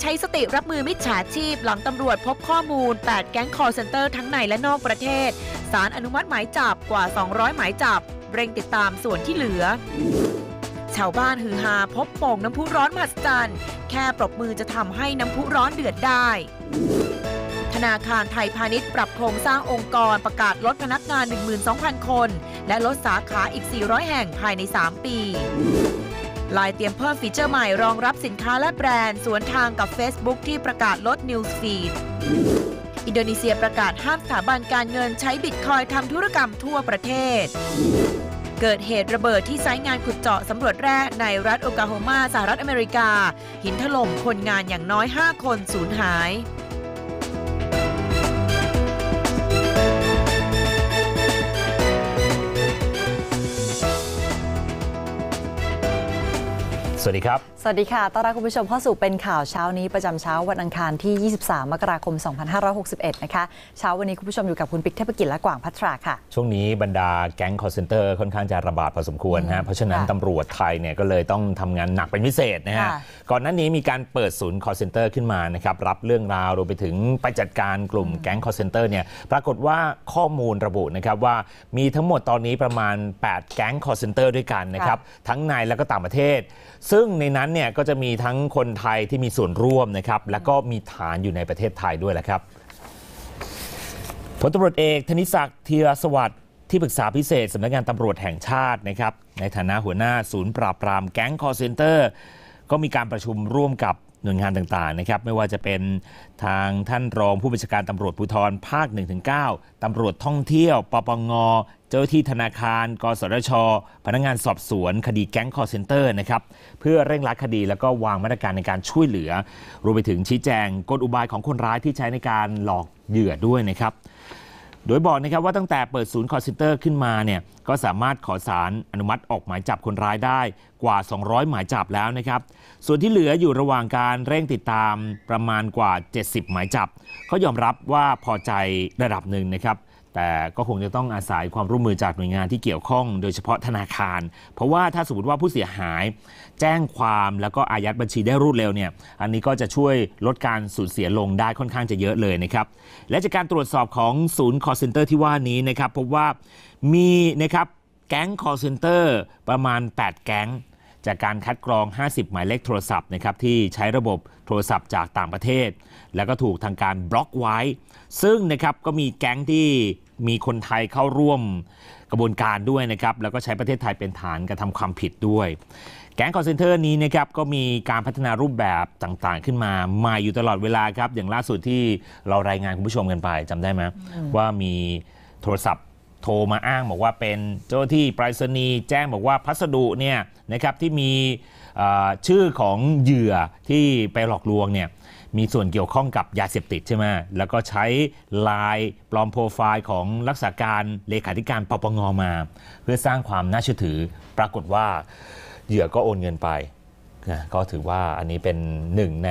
ใช้สติรับมือมิจฉาชีพหลังตำรวจพบข้อมูล 8 แก๊งคอร์เซนเตอร์ทั้งในและนอกประเทศ สารอนุมัติหมายจับกว่า 200 หมายจับ เร่งติดตามส่วนที่เหลือ ชาวบ้านฮือฮาพบโป่งน้ำพุร้อนมหัศจรรย์แค่ปรบมือจะทำให้น้ำพุร้อนเดือดได้ ธนาคารไทยพาณิชย์ปรับโครงสร้างองค์กรประกาศลดพนักงาน 12,000 คน และลดสาขาอีก 400 แห่งภายใน 3 ปีไลายเตรียมเพิ่มฟีเจอร์ใหม่ รองรับสินค้าและแบรนด์ สวนทางกับ Facebook ที่ประกาศลด News Feed อินโดนีเซียประกาศห้ามสถาบันการเงินใช้บิตคอยทำธุรกรรมทั่วประเทศ เกิดเหตุระเบิดที่ไซต์งานขุดเจาะสำรวจแร่ในรัฐโอกลาโฮมา สหรัฐอเมริกา หินถล่มคนงานอย่างน้อย 5 คนสูญหายสวัสดีครับสวัสดีค่ะต้อนรับคุณผู้ชมเข้าสู่เป็นข่าวเช้านี้ประจำเช้าวันอังคารที่ 23 มกราคม 2561 นะคะ เช้าวันนี้คุณผู้ชมอยู่กับคุณปิ๊กเทพกิจและกวางพัทราค่ะ ช่วงนี้บรรดาแก๊งคอร์เซนเตอร์ ค่อนข้างจะระบาดพอสมควรฮะเพราะฉะนั้นตำรวจไทยเนี่ยก็เลยต้องทำงานหนักเป็นพิเศษนะฮะ ก่อนหน้านี้มีการเปิดศูนย์คอร์เซนเตอร์ขึ้นมานะครับรับเรื่องราวรวมไปถึงไปจัดการกลุ่มแก๊งคอร์เซนเตอร์เนี่ย ปรากฏว่าข้อมูลระบุนะครับว่ามีทั้งหมดตอนนี้ประมาณ 8 แก๊งคอร์เซนเตอร์ด้วยกันนะครับทั้งในและก็ต่างประเทศ ซึ่งในนั้นนเนี่ยก็จะมีทั้งคนไทยที่มีส่วนร่วมนะครับและก็มีฐานอยู่ในประเทศไทยด้วยแหละครับพลตำรวจเอกธนิศักดิ์ธีรสวัสดิ์ที่ปรึกษาพิเศษสำนักงานตำรวจแห่งชาตินะครับในฐานะหัวหน้าศูนย์ปราบปรามแก๊งคอร์เซนเตอร์ก็มีการประชุมร่วมกับหน่วยงานต่างๆนะครับไม่ว่าจะเป็นทางท่านรองผู้บัญชาการตำรวจภูธรภาค 1-9ตำรวจท่องเที่ยวปปงเจ้าที่ธนาคารกสชพนักงานสอบสวนคดีแก๊งคอร์เซนเตอร์นะครับเพื่อเร่งรัดคดีแล้วก็วางมาตรการในการช่วยเหลือ รวมไปถึงชี้แจงกลอุบายของคนร้ายที่ใช้ในการหลอกเหยื่อด้วยนะครับ โดยบอกนะครับว่าตั้งแต่เปิดศูนย์คอร์เซนเตอร์ขึ้นมาเนี่ยก็สามารถขอสารอนุมัติออกหมายจับคนร้ายได้กว่า 200 หมายจับแล้วนะครับ ส่วนที่เหลืออยู่ระหว่างการเร่งติดตามประมาณกว่า 70หมายจับเขายอมรับว่าพอใจระดับหนึ่งนะครับแต่ก็คงจะต้องอาศัยความร่วมมือจากหน่วยงานที่เกี่ยวข้อง โดยเฉพาะธนาคาร เพราะว่าถ้าสมมติว่าผู้เสียหาย แจ้งความแล้วก็อายัดบัญชีได้รวดเร็วเนี่ย อันนี้ก็จะช่วยลดการสูญเสียลงได้ค่อนข้างจะเยอะเลยนะครับ และจากการตรวจสอบของศูนย์คอสเซนเตอร์ที่ว่านี้นะครับพบว่ามีนะครับแก๊งคอสเซนเตอร์ประมาณ8แก๊งจากการคัดกรอง 50 หมายเลขโทรศัพท์นะครับที่ใช้ระบบโทรศัพท์จากต่างประเทศ แล้วก็ถูกทางการบล็อกไว้ ซึ่งนะครับก็มีแก๊งที่มีคนไทยเข้าร่วมกระบวนการด้วยนะครับแล้วก็ใช้ประเทศไทยเป็นฐานกระทำความผิดด้วย แก๊งคอนเซนเตอร์นี้นะครับก็มีการพัฒนารูปแบบต่างๆ ขึ้นมาใหม่อยู่ตลอดเวลาครับ อย่างล่าสุดที่เรารายงานคุณผู้ชมกันไปจำได้ไหมว่ามีโทรศัพท์โทรมาอ้างบอกว่าเป็นเจ้าที่ปรศนีย์แจ้งบอกว่าพัสดุเนี่ยนะครับที่มีชื่อของเหยื่อที่ไปหลอกลวงเนี่ยมีส่วนเกี่ยวข้องกับยาเสพติดใช่ไหมแล้วก็ใช้ไลน์ปลอมโปรไฟล์ของรักษาการเลขาธิการปปงมา เพื่อสร้างความน่าเชื่อถือปรากฏว่าเหยื่อก็โอนเงินไปก็ถือว่าอันนี้เป็นหนึ่งใน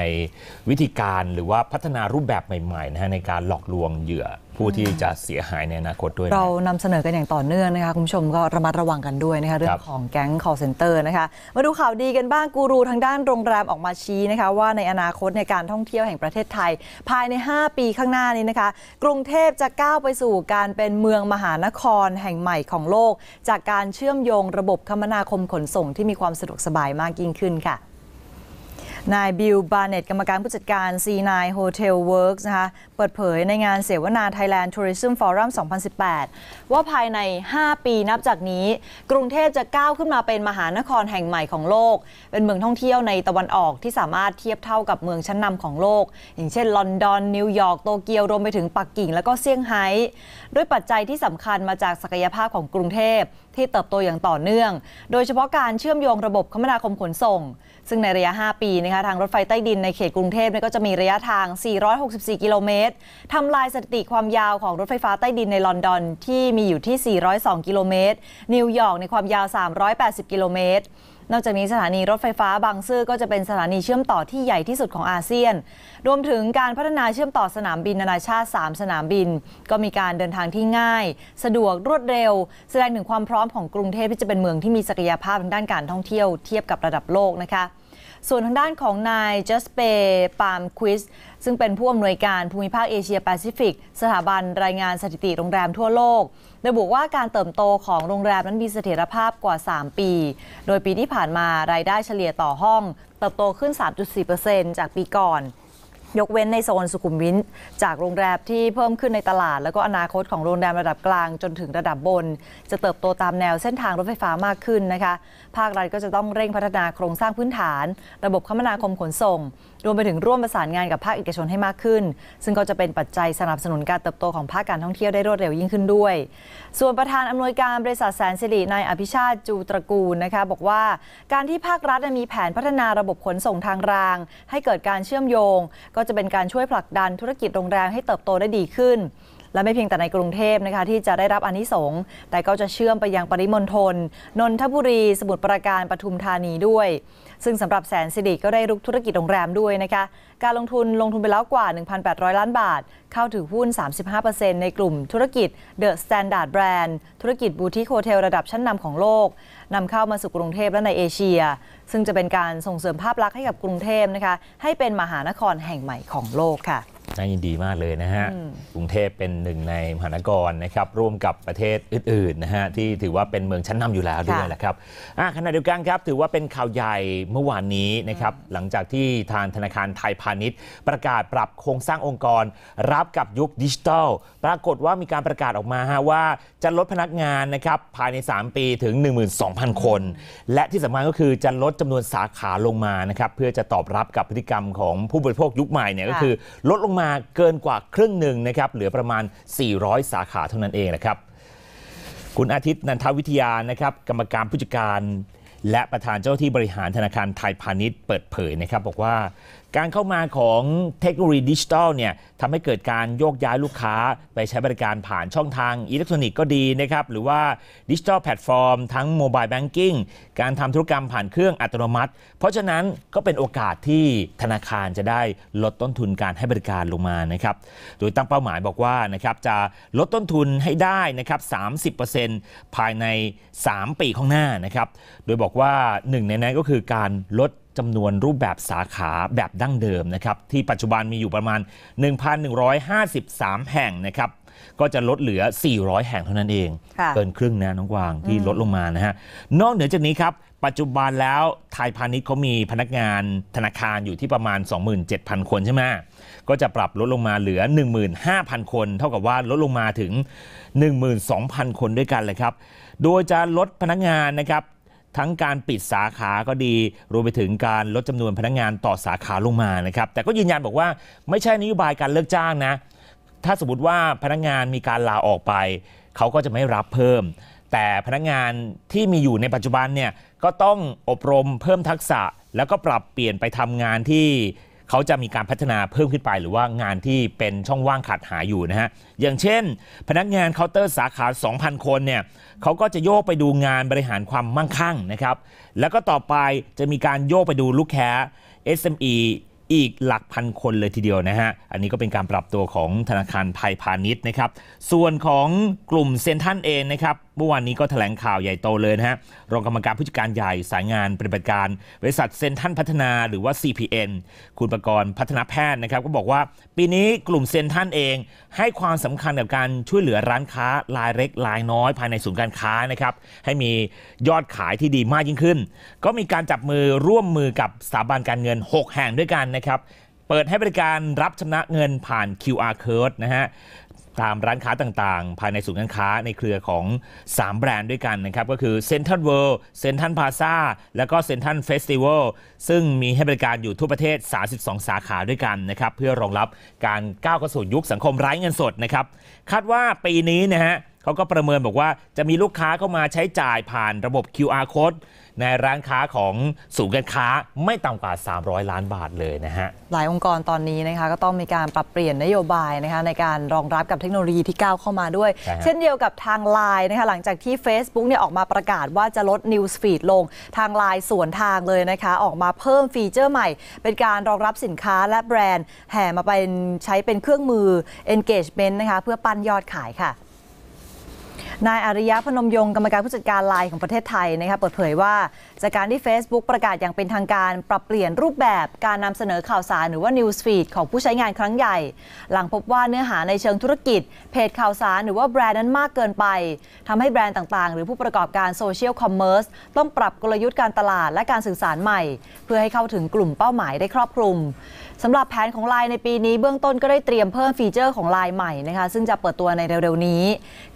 วิธีการหรือว่าพัฒนารูปแบบใหม่ๆนะฮะในการหลอกลวงเหยื่อผู้ที่จะเสียหายในอนาคตด้วย เรานำเสนอกันอย่างต่อเนื่องนะคะคุณผู้ชมก็ระมัดระวังกันด้วยนะคะเรื่องของแก๊ง call center นะคะ มาดูข่าวดีกันบ้างกูรูทางด้านโรงแรมออกมาชี้นะคะว่าในอนาคตในการท่องเที่ยวแห่งประเทศไทย ภายใน 5 ปีข้างหน้านี้นะคะ กรุงเทพจะก้าวไปสู่การเป็นเมืองมหานครแห่งใหม่ของโลก จากการเชื่อมโยงระบบคมนาคมขนส่งที่มีความสะดวกสบายมากยิ่งขึ้นค่ะนายบิลบาร์เน็ตกรรมการผู้จัดการ C9 Hotel Works นะคะเปิดเผยในงานเสวนา Thailand Tourism Forum 2018 ว่าภายใน 5 ปีนับจากนี้ กรุงเทพจะก้าวขึ้นมาเป็นมหานครแห่งใหม่ของโลก เป็นเมืองท่องเที่ยวในตะวันออกที่สามารถเทียบเท่ากับเมืองชั้นนำของโลก อย่างเช่นลอนดอน นิวยอร์กโตเกียว รวมไปถึงปักกิ่งและก็เซี่ยงไฮ้ด้วยปัจจัยที่สำคัญมาจากศักยภาพของกรุงเทพที่เติบโตอย่างต่อเนื่อง โดยเฉพาะการเชื่อมโยงระบบคมนาคมขนส่งซึ่งในระยะ 5 ปีนะคะทางรถไฟใต้ดินในเขตกรุงเทพ ก็จะมีระยะทาง 464 กิโลเมตรทำลายสถิติความยาวของรถไฟฟ้าใต้ดินในลอนดอนที่มีอยู่ที่ 402กิโลเมตรนิวยอร์กในความยาว 380 กิโลเมตร นอกจากนี้สถานีรถไฟฟ้าบางซื่อก็จะเป็นสถานีเชื่อมต่อที่ใหญ่ที่สุดของอาเซียน รวมถึงการพัฒนาเชื่อมต่อสนามบินนานาชาติ 3 สนามบิน ก็มีการเดินทางที่ง่าย สะดวก รวดเร็ว แสดงถึงความพร้อมของกรุงเทพที่จะเป็นเมืองที่มีศักยภาพทางด้านการท่องเที่ยวเทียบกับระดับโลกนะคะส่วนทางด้านของนายจัสเปย์ปามควิสซึ่งเป็นผู้อำนวยการภูมิภาคเอเชียแปซิฟิกสถาบันรายงานสถิติโรงแรมทั่วโลกระบุว่าการเติบโตของโรงแรมนั้นมีเสถียรภาพกว่า 3 ปี โดยปีที่ผ่านมารายได้เฉลี่ยต่อห้อง เติบโตขึ้น 3.4%จากปีก่อนยกเว้นในโซนสุขุมวิทจากโรงแรมที่เพิ่มขึ้นในตลาด แล้วก็อนาคตของโรงแรมระดับกลางจนถึงระดับบน จะเติบโตตามแนวเส้นทางรถไฟฟ้ามากขึ้นนะคะภาครัฐก็จะต้องเร่งพัฒนาโครงสร้างพื้นฐาน ระบบคมนาคมขนส่งรวมไปถึงร่วมประสานงานกับภาคเอกชนให้มากขึ้น ซึ่งก็จะเป็นปัจจัยสนับสนุนการเติบโตของภาคการท่องเที่ยวได้รวดเร็วยิ่งขึ้นด้วย ส่วนประธานอำนวยการบริษัทแสนสิรินายอภิชาติจูตระกูลนะคะบอกว่า การที่ภาครัฐมีแผนพัฒนาระบบขนส่งทางราง ให้เกิดการเชื่อมโยง ก็จะเป็นการช่วยผลักดันธุรกิจโรงแรมให้เติบโตได้ดีขึ้น และไม่เพียงแต่ในกรุงเทพนะคะที่จะได้รับอนนิสงส์แต่ก็จะเชื่อมไปยังปริมณฑลนนทบุรี สมุทรปราการปทุมธานีด้วยซึ่งสำหรับแสนสิริก็ได้รุกธุรกิจโรงแรมด้วยนะคะการลงทุนลงทุนไปแล้วกว่า 1,800 ล้านบาท เข้าถือหุ้น 35%ในกลุ่มธุรกิจ The Standard Brand ธุรกิจบูติโคเทลระดับชั้นนำของโลกนำเข้ามาสู่กรุงเทพและในเอเชีย ซึ่งจะเป็นการส่งเสริมภาพลักษณ์ให้กับกรุงเทพนะคะให้เป็นมหานครแห่งใหม่ของโลกค่ะน่ายินดีมากเลยนะฮะ กรุงเทพเป็นหนึ่งในมหานครนะครับร่วมกับประเทศอื่นๆนะฮะที่ถือว่าเป็นเมืองชั้นนำอยู่แล้วด้วยแหละครับขณะเดียวกันครับถือว่าเป็นข่าวใหญ่เมื่อวานนี้นะครับหลังจากที่ทางธนาคารไทยพาาณิชย์ประกาศปรับโครงสร้างองค์กรรับกับยุคดิจิทัล ปรากฏว่ามีการประกาศออกมาฮะว่าจะลดพนักงานนะครับภายใน 3 ปีถึง 12,000 คน และที่สำคัญก็คือจะลดจำนวนสาขาลงมานะครับเพื่อจะตอบรับกับพฤติกรรมของผู้บริโภคยุคใหม่เนี่ยก็คือ ลดลงมาเกินกว่าครึ่งหนึ่งนะครับเหลือประมาณ 400 สาขาเท่านั้นเองนะครับคุณอาทิตย์นันทวิทยานะครับ กรรมการผู้จัดการ และประธานเจ้าที่บริหารธนาคารไทยพาณิชย์ เปิดเผยนะครับ บอกว่าการเข้ามาของเทคโนโลยีดิจิทัลเนี่ยทำให้เกิดการโยกย้ายลูกค้าไปใช้บริการผ่านช่องทางอิเล็กทรอนิกส์ก็ดีนะครับ หรือว่าดิจิทัลแพลตฟอร์มทั้งโมบายแบงกิ้งการทำธุรกรรมผ่านเครื่องอัตโนมัติ เพราะฉะนั้นก็เป็นโอกาสที่ธนาคารจะได้ลดต้นทุนการให้บริการลงมานะครับ โดยตั้งเป้าหมายบอกว่านะครับจะลดต้นทุนให้ได้นะครับ30%ภายใน 3 ปีข้างหน้านะครับโดยบอกว่าหนึ่งในนั้นก็คือการลดจำนวนรูปแบบสาขาแบบดั้งเดิมนะครับ ที่ปัจจุบันมีอยู่ประมาณ 1,153 แห่งนะครับ ก็จะลดเหลือ 400 แห่งเท่านั้นเอง เกินครึ่งนะน้องกวางที่ลดลงมานะฮะนอกเหนือจากนี้ครับ ปัจจุบันแล้วไทยพาณิชย์เขามีพนักงานธนาคารอยู่ที่ประมาณ 27,000 คนใช่ไหมก็จะปรับลดลงมาเหลือ15,000คน เท่ากับว่าลดลงมาถึง12,000 คนด้วยกันเลยครับ โดยจะลดพนักงานนะครับทั้งการปิดสาขาก็ดี รวมไปถึงการลดจำนวนพนักงงานต่อสาขาลงมานะครับ แต่ก็ยืนยันบอกว่า ไม่ใช่นโยบายการเลิกจ้างนะ ถ้าสมมติว่าพนักงงานมีการลาออกไป เขาก็จะไม่รับเพิ่ม แต่พนักงงานที่มีอยู่ในปัจจุบันเนี่ยก็ต้องอบรมเพิ่มทักษะ แล้วก็ปรับเปลี่ยนไปทำงานที่เขาจะมีการพัฒนาเพิ่มขึ้นไปหรือว่างานที่เป็นช่องว่างขาดหายอยู่นะฮะ อย่างเช่น พนักงานเคาน์เตอร์สาขา 2,000 คนเนี่ยเขาก็จะโยกไปดูงานบริหารความมั่งคั่งนะครับ แล้วก็ต่อไปจะมีการโยกไปดูลูกค้า SME อีกหลักพันคนเลยทีเดียวนะฮะ อันนี้ก็เป็นการปรับตัวของธนาคารไทยพาณิชย์นะครับ ส่วนของกลุ่มเซนทันเองนะครับเมื่อวานนี้ก็แถลงข่าวใหญ่โตเลยนะฮะรองกรรมการผู้จัดการใหญ่สายงานปฏิบัติการบริษัทเซนทันพัฒนาหรือว่า CPN คุณประกรณ์พัฒนาแพทย์นะครับ ก็บอกว่าปีนี้กลุ่มเซนทันเอง ให้ความสำคัญกับการช่วยเหลือร้านค้ารายเล็กรายน้อยภายในศูนย์การค้านะครับ ให้มียอดขายที่ดีมากยิ่งขึ้น ก็มีการจับมือร่วมมือกับสถาบันการเงิน 6 แห่งด้วยกันนะครับเปิดให้บริการรับชำระเงินผ่าน QR code นะฮะตามร้านค้าต่างๆ ภายในศูนย์การค้าในเครือของ 3 แบรนด์ด้วยกันนะครับก็คือเซทรัลเวิลด์เซ็นทรัลพาซาแล้วก็ซ็นทรัลเฟสติวัลซึ่งมีให้บริการอยู่ทั่วประเทศ 32 สาขาด้วยกันนะครับเพื่อรองรับการก้าวเข้าสู่ยุคสังคมไร้เงินสดนะครับคาดว่าปีนี้นะฮะเขาก็ประเมินบอกว่าจะมีลูกค้าเข้ามาใช้จ่ายผ่านระบบ QR code ในร้านค้าของสูงการค้าไม่ต่ำกว่า300 ล้านบาทเลยนะฮะ หลายองค์กรตอนนี้นะคะก็ต้องมีการปรับเปลี่ยนนโยบายนะคะในการรองรับกับเทคโนโลยีที่ก้าวเข้ามาด้วย เช่นเดียวกับทางไลน์นะคะหลังจากที่ Facebook เนี่ยออกมาประกาศว่าจะลด News Feed ลงทางไลน์สวนทางเลยนะคะ ออกมาเพิ่มฟีเจอร์ใหม่ เป็นการรองรับสินค้าและแบรนด์แห่มาเป็นใช้เป็นเครื่องมือ engagement นะคะเพื่อปั้นยอดขายค่ะนายอาริยะพนมยง์กรรมการผู้จัดการไลน์ของประเทศไทยนะคะเปิดเผยว่าจากการที่ Facebook ประกาศอย่างเป็นทางการปรับเปลี่ยนรูปแบบการนำเสนอข่าวสารหรือว่า News Feed ของผู้ใช้งานครั้งใหญ่ หลังพบว่าเนื้อหาในเชิงธุรกิจเพจข่าวสารหรือว่าแบรนด์นั้นมากเกินไปทำให้แบรนด์ต่าง ๆ หรือผู้ประกอบการโซเชียลคอมเมอร์สต้องปรับกลยุทธ์การตลาดและการสื่อสารใหม่ เพื่อให้เข้าถึงกลุ่มเป้าหมายได้ครอบคลุมสำหรับแผนของ l ล n e ในปีนี้เบื้องต้นก็ได้เตรียมเพิ่มฟีเจอร์ของ l ล n e ใหม่นะคะซึ่งจะเปิดตัวในเร็วๆนี้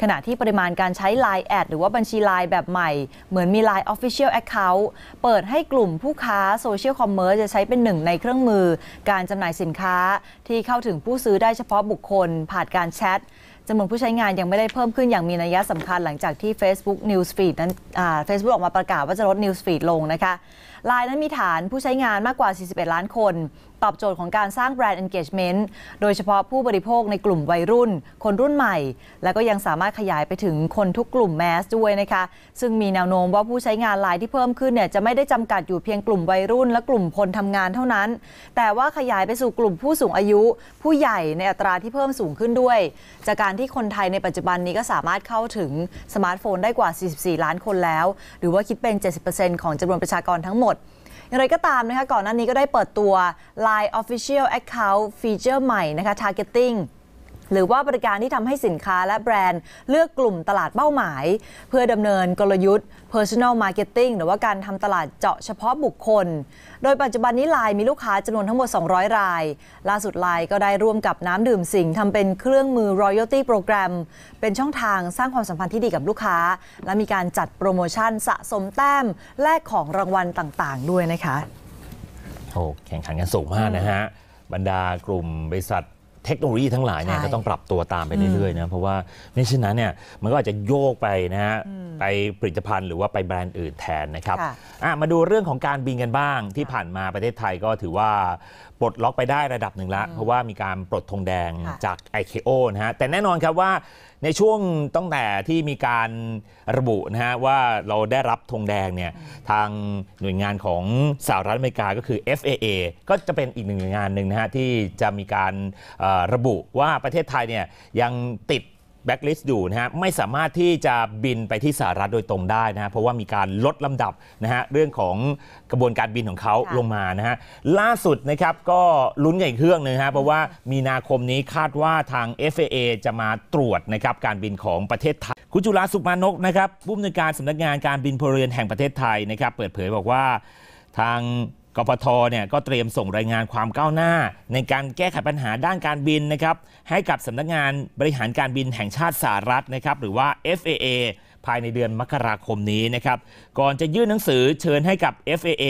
ขณะที่ปริมาณการใช้ Line แอดหรือว่าบัญชี l ล n e แบบใหม่ เหมือนมี Line Official Account เปิดให้กลุ่มผู้ค้าโซเชียลคอมเมอร์จะใช้เป็นหนึ่งในเครื่องมือการจำหน่ายสินค้า ที่เข้าถึงผู้ซื้อได้เฉพาะบุคคลผ่านการแชทจำนวนผู้ใช้งานยังไม่ได้เพิ่มขึ้นอย่างมีนัยสำคัญหลังจากที่ Facebook Newsfeed นั้น Facebook ออกมาประกาศว่าจะลด Newsfeed ลงนะคะไลน์นั้นมีฐานผู้ใช้งานมากกว่า 41 ล้านคน ตอบโจทย์ของการสร้างแบรนด์ engagement โดยเฉพาะผู้บริโภคในกลุ่มวัยรุ่น คนรุ่นใหม่ และก็ยังสามารถขยายไปถึงคนทุกกลุ่มแมสด้วยนะคะ ซึ่งมีแนวโน้มว่าผู้ใช้งานไลน์ที่เพิ่มขึ้นเนี่ยจะไม่ได้จำกัดอยู่เพียงกลุ่มวัยรุ่น และกลุ่มคนทำงานเท่านั้น แต่ว่าขยายไปสู่กลุ่มผู้สูงอายุ ผู้ใหญ่ในอัตราที่เพิ่มสูงขึ้นด้วย จากการที่คนไทยในปัจจุบันนี้ก็สามารถเข้าถึงสมาร์ทโฟนได้กว่า 44 ล้านคนแล้ว หรือว่าคิดเป็น 70%ของจำนวนประชากรทั้งหมดอางไรก็ตามนะคะ ก่อนหน้านี้ก็ได้เปิดตัว Line Official Account ฟีเจอร์ใหม่นะคะ Targeting หรือว่าบริการที่ทำให้สินค้าและแบรนด์ เลือกกลุ่มตลาดเป้าหมาย เพื่อดำเนินกลยุทธ์ personal marketing หรือว่าการทำตลาดเจาะเฉพาะบุคคล โดยปัจจุบันนี้ไลน์มีลูกค้าจำนวนทั้งหมด 200 ราย ล่าสุดไลน์ก็ได้ร่วมกับน้ำดื่มสิงทำเป็นเครื่องมือ royalty program เป็นช่องทางสร้างความสัมพันธ์ที่ดีกับลูกค้า และมีการจัดโปรโมชั่นสะสมแต้มแลกของรางวัลต่างๆ ด้วยนะคะโอ้แข่งขันกันสูงมากนะฮะบรรดากลุ่มบริษัทเทคโนโลยีทั้งหลายเนี่ยก็ต้องปรับตัวตามไปเรื่อยๆ นะเพราะว่าไม่เช่นนั้นเนี่ยมันก็อาจจะโยกไปนะฮะไปผลิตภัณฑ์หรือว่าไปแบรนด์อื่นแทนนะครับ มาดูเรื่องของการบินกันบ้างที่ผ่านมาประเทศไทยก็ถือว่า ปลดล็อกไปได้ระดับหนึ่งละเพราะว่ามีการปลดธงแดงจาก i เคโนะฮะแต่แน่นอนครับว่าในช่วงตั้งแต่ที่มีการระบุนะฮะว่าเราได้รับธงแดงเนี่ยทางหน่วยงานของสหรัฐอเมริกาก็คือ FAA ก็จะเป็นอีกหนึ่งหน่วยงานหนึ่งนะฮะที่จะมีการเระบุว่าประเทศไทยเนี่ยยังติดแบ็กลิสต์อยู่นะฮะไม่สามารถที่จะบินไปที่สหรัฐโดยตรงได้นะฮะเพราะว่ามีการลดลำดับนะฮะเรื่องของกระบวนการบินของเขาลงมานะฮะล่าสุดนะครับก็ลุ้นใหญ่เครื่องนึงฮะเพราะว่ามีนาคมนี้คาดว่าทาง FAA จะมาตรวจนะครับการบินของประเทศไทย คุณจุฬาสุขมานกนะครับผู้อำนวยการสำนักงานการบินพลเรือนแห่งประเทศไทยนะครับเปิดเผยบอกว่าทางกพทเนี่ยก็เตรียมส่งรายงานความก้าวหน้า ในการแก้ไขปัญหาด้านการบินนะครับให้กับสำนักงานบริหารการบินแห่งชาติสหรัฐนะครับหรือว่า FAA ภายในเดือนมกราคมนี้นะครับก่อนจะยื่นหนังสือเชิญให้กับ FAA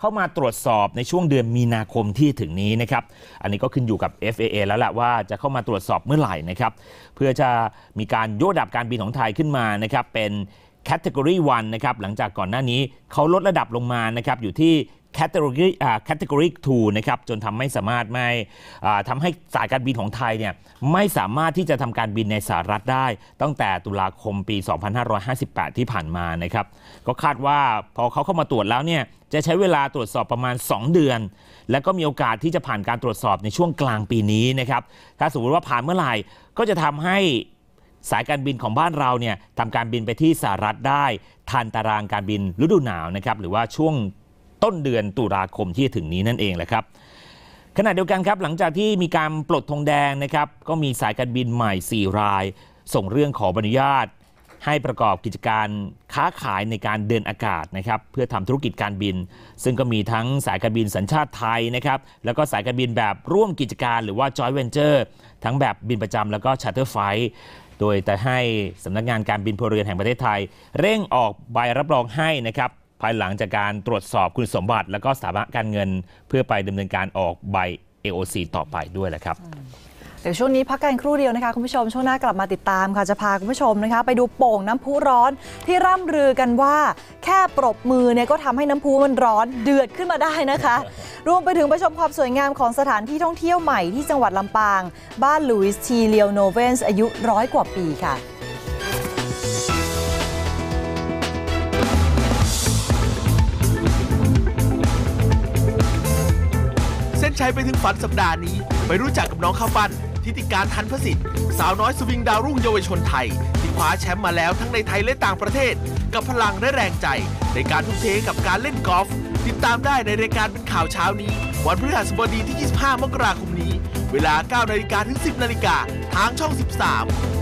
เข้ามาตรวจสอบในช่วงเดือนมีนาคมที่ถึงนี้นะครับอันนี้ก็ขึ้นอยู่กับ FAA แล้วแหละว่าจะเข้ามาตรวจสอบเมื่อไหร่นะครับเพื่อจะมีการยกระดับการบินของไทยขึ้นมานะครับเป็น Category 1นะครับหลังจากก่อนหน้านี้เขาลดระดับลงมานะครับอยู่ที่ c a ต e g o r y อ่า c ต t e g o r ทูนะครับจนทำไม่สามารถไม่ทำให้สายการบินของไทยเนี่ยไม่สามารถที่จะทำการบินในสหรัฐได้ ตั้งแต่ตุลาคมปี 2558 ที่ผ่านมานะครับก็คาดว่าพอเขาเข้ามาตรวจแล้วเนี่ยจะใช้เวลาตรวจสอบประมาณ 2 เดือน และก็มีโอกาสที่จะผ่านการตรวจสอบในช่วงกลางปีนี้นะครับถ้าสมมติว่าผ่านเมื่อไหร่ก็จะทำให้สายการบินของบ้านเราเนี่ยทำการบินไปที่สหรัฐได้ทันตารางการบินฤดูหนาวนะครับหรือว่าช่วงต้นเดือนตุลาคมที่ถึงนี้นั่นเองแหละครับ ขณะเดียวกันครับ หลังจากที่มีการปลดธงแดงนะครับ ก็มีสายการบินใหม่ 4 ราย ส่งเรื่องขออนุญาต ให้ประกอบกิจการค้าขายในการเดินอากาศนะครับเพื่อทำธุรกิจการบิน ซึ่งก็มีทั้งสายการบินสัญชาติไทยนะครับ แล้วก็สายการบินแบบร่วมกิจการหรือว่าจอยเวนเจอร์ทั้งแบบบินประจำแล้วก็ชาร์เตอร์ไฟโดยแต่ให้สำนักงานการบินพลเรือนแห่งประเทศไทยเร่งออกใบรับรองให้นะครับภายหลังจากการตรวจสอบคุณสมบัติและก็สถานะการเงินเพื่อไปดำเนินการออกใบ AOC ต่อไปด้วยแหละครับเดี๋ยวช่วงนี้พักกันครู่เดียวนะคะ คุณผู้ชมช่วงหน้ากลับมาติดตามค่ะจะพาคุณผู้ชมนะคะ ไปดูโป่งน้ำพุร้อนที่ร่ำรือกันว่าแค่ปรบมือเนี่ยก็ทำให้น้ำพุมันร้อนเดือดขึ้นมาได้นะคะ รวมไปถึงไปชมความสวยงามของสถานที่ท่องเที่ยวใหม่ที่จังหวัดลำปาง บ้านลุยส์ทีเลียวโนเวนส์อายุร้อยกว่าปีค่ะชัยไปถึงฝันสัปดาห์นี้ไปรู้จักกับน้องข้าวปั้นทิติการทันพสิทธิ์ สาวน้อยสวิงดาวรุ่งเยาวชนไทย ที่คว้าแชมป์มาแล้วทั้งในไทยและต่างประเทศกับพลังและแรงใจในการทุ่มเทกับการเล่นกอล์ฟติดตามได้ในรายการเป็นข่าวเช้านี้ วันพฤหัสบดีที่ 25 มกราคมนี้ เวลา 9นาฬิกาถึง 10 นาฬิกาทางช่อง 13